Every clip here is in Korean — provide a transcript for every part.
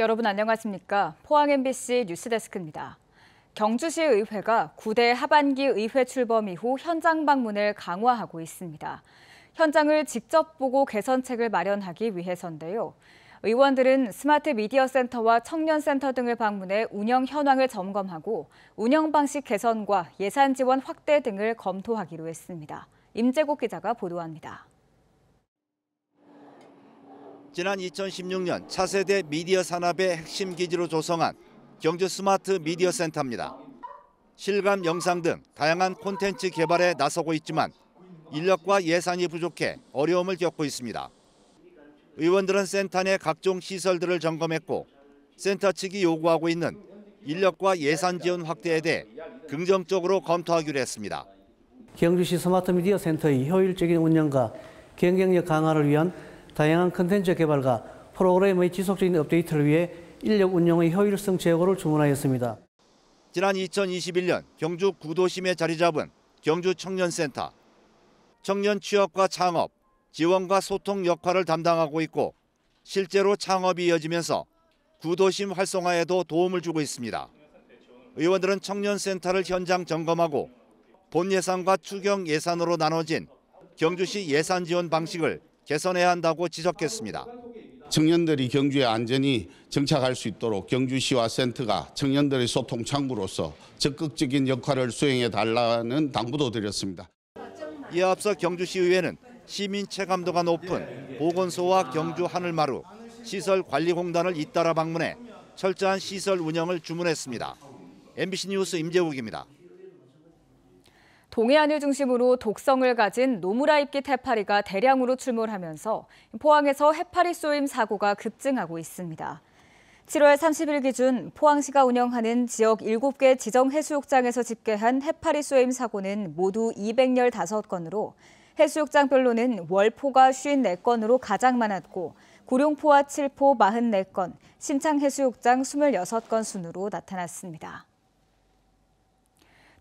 여러분 안녕하십니까? 포항 MBC 뉴스데스크입니다. 경주시의회가 9대 하반기 의회 출범 이후 현장 방문을 강화하고 있습니다. 현장을 직접 보고 개선책을 마련하기 위해서인데요. 의원들은 스마트 미디어 센터와 청년 센터 등을 방문해 운영 현황을 점검하고 운영 방식 개선과 예산 지원 확대 등을 검토하기로 했습니다. 임재국 기자가 보도합니다. 지난 2016년 차세대 미디어 산업의 핵심 기지로 조성한 경주 스마트 미디어 센터입니다. 실감 영상 등 다양한 콘텐츠 개발에 나서고 있지만 인력과 예산이 부족해 어려움을 겪고 있습니다. 의원들은 센터 내 각종 시설들을 점검했고 센터 측이 요구하고 있는 인력과 예산 지원 확대에 대해 긍정적으로 검토하기로 했습니다. 경주시 스마트 미디어 센터의 효율적인 운영과 경쟁력 강화를 위한 다양한 컨텐츠 개발과 프로그램의 지속적인 업데이트를 위해 인력 운영의 효율성 제고를 주문하였습니다. 지난 2021년 경주 구도심에 자리 잡은 경주 청년센터. 청년 취업과 창업, 지원과 소통 역할을 담당하고 있고 실제로 창업이 이어지면서 구도심 활성화에도 도움을 주고 있습니다. 의원들은 청년센터를 현장 점검하고 본 예산과 추경 예산으로 나눠진 경주시 예산 지원 방식을 개선해야 한다고 지적했습니다. 청년들이 경주의 안전이 정착할 수 있도록 경주시와 센터가 청년들의 소통 창구로서 적극적인 역할을 수행해 달라는 당부도 드렸습니다. 이에 앞서 경주시의회는 시민 체감도가 높은 보건소와 경주 하늘마루, 시설관리공단을 잇따라 방문해 철저한 시설 운영을 주문했습니다. MBC 뉴스 임재욱입니다. 동해안을 중심으로 독성을 가진 노무라 입기 해파리가 대량으로 출몰하면서 포항에서 해파리 쏘임 사고가 급증하고 있습니다. 7월 30일 기준 포항시가 운영하는 지역 7개 지정해수욕장에서 집계한 해파리 쏘임 사고는 모두 215건으로 해수욕장별로는 월포가 54건으로 가장 많았고 구룡포와 칠포 44건, 신창해수욕장 26건 순으로 나타났습니다.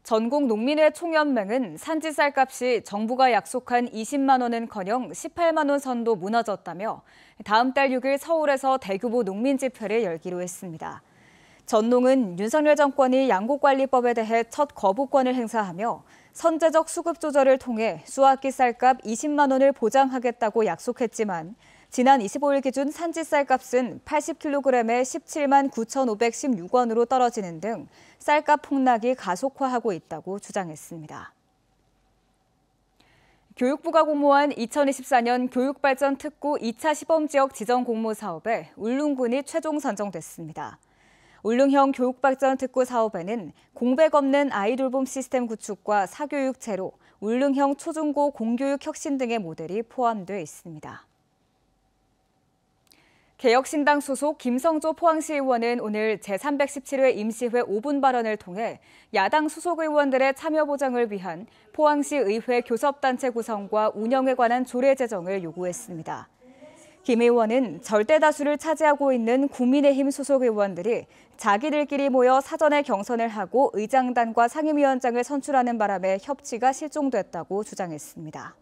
전국 농민회 총연맹은 산지 쌀값이 정부가 약속한 20만 원은커녕 18만 원 선도 무너졌다며 다음 달 6일 서울에서 대규모 농민 집회를 열기로 했습니다. 전농은 윤석열 정권이 양곡관리법에 대해 첫 거부권을 행사하며 선제적 수급 조절을 통해 수확기 쌀값 20만 원을 보장하겠다고 약속했지만 지난 25일 기준 산지 쌀값은 80kg에 17만 9,516원으로 떨어지는 등 쌀값 폭락이 가속화하고 있다고 주장했습니다. 교육부가 공모한 2024년 교육발전 특구 2차 시범지역 지정 공모 사업에 울릉군이 최종 선정됐습니다. 울릉형 교육발전 특구 사업에는 공백 없는 아이돌봄 시스템 구축과 사교육 제로, 울릉형 초중고 공교육 혁신 등의 모델이 포함돼 있습니다. 개혁신당 소속 김성조 포항시 의원은 오늘 제317회 임시회 5분 발언을 통해 야당 소속 의원들의 참여 보장을 위한 포항시 의회 교섭단체 구성과 운영에 관한 조례 제정을 요구했습니다. 김 의원은 절대 다수를 차지하고 있는 국민의힘 소속 의원들이 자기들끼리 모여 사전에 경선을 하고 의장단과 상임위원장을 선출하는 바람에 협치가 실종됐다고 주장했습니다.